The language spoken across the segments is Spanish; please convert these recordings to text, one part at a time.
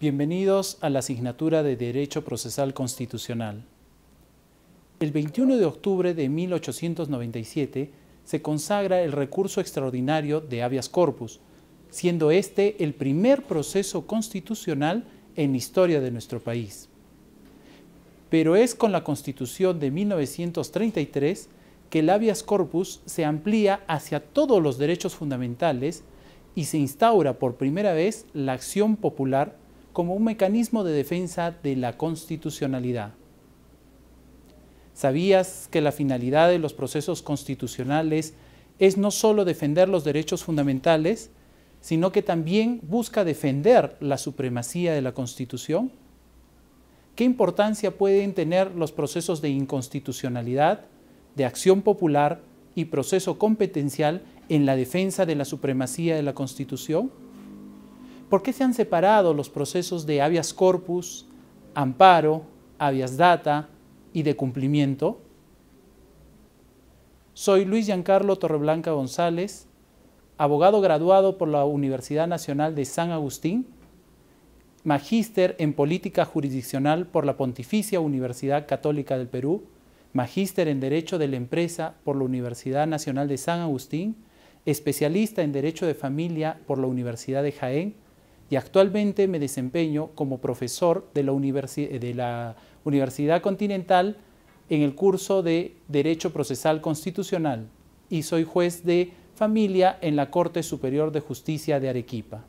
Bienvenidos a la asignatura de Derecho Procesal Constitucional. El 21 de octubre de 1897 se consagra el recurso extraordinario de habeas corpus, siendo este el primer proceso constitucional en historia de nuestro país. Pero es con la Constitución de 1933 que el habeas corpus se amplía hacia todos los derechos fundamentales y se instaura por primera vez la acción popular como un mecanismo de defensa de la constitucionalidad. ¿Sabías que la finalidad de los procesos constitucionales es no solo defender los derechos fundamentales, sino que también busca defender la supremacía de la Constitución? ¿Qué importancia pueden tener los procesos de inconstitucionalidad, de acción popular y proceso competencial en la defensa de la supremacía de la Constitución? ¿Por qué se han separado los procesos de habeas corpus, amparo, habeas data y de cumplimiento? Soy Luis Giancarlo Torreblanca González, abogado graduado por la Universidad Nacional de San Agustín, magíster en Política Jurisdiccional por la Pontificia Universidad Católica del Perú, magíster en Derecho de la Empresa por la Universidad Nacional de San Agustín, especialista en Derecho de Familia por la Universidad de Jaén, y actualmente me desempeño como profesor eh, de la, Universidad Continental en el curso de Derecho Procesal Constitucional y soy juez de familia en la Corte Superior de Justicia de Arequipa.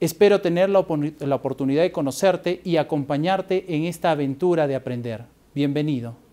Espero tener la oportunidad de conocerte y acompañarte en esta aventura de aprender. Bienvenido.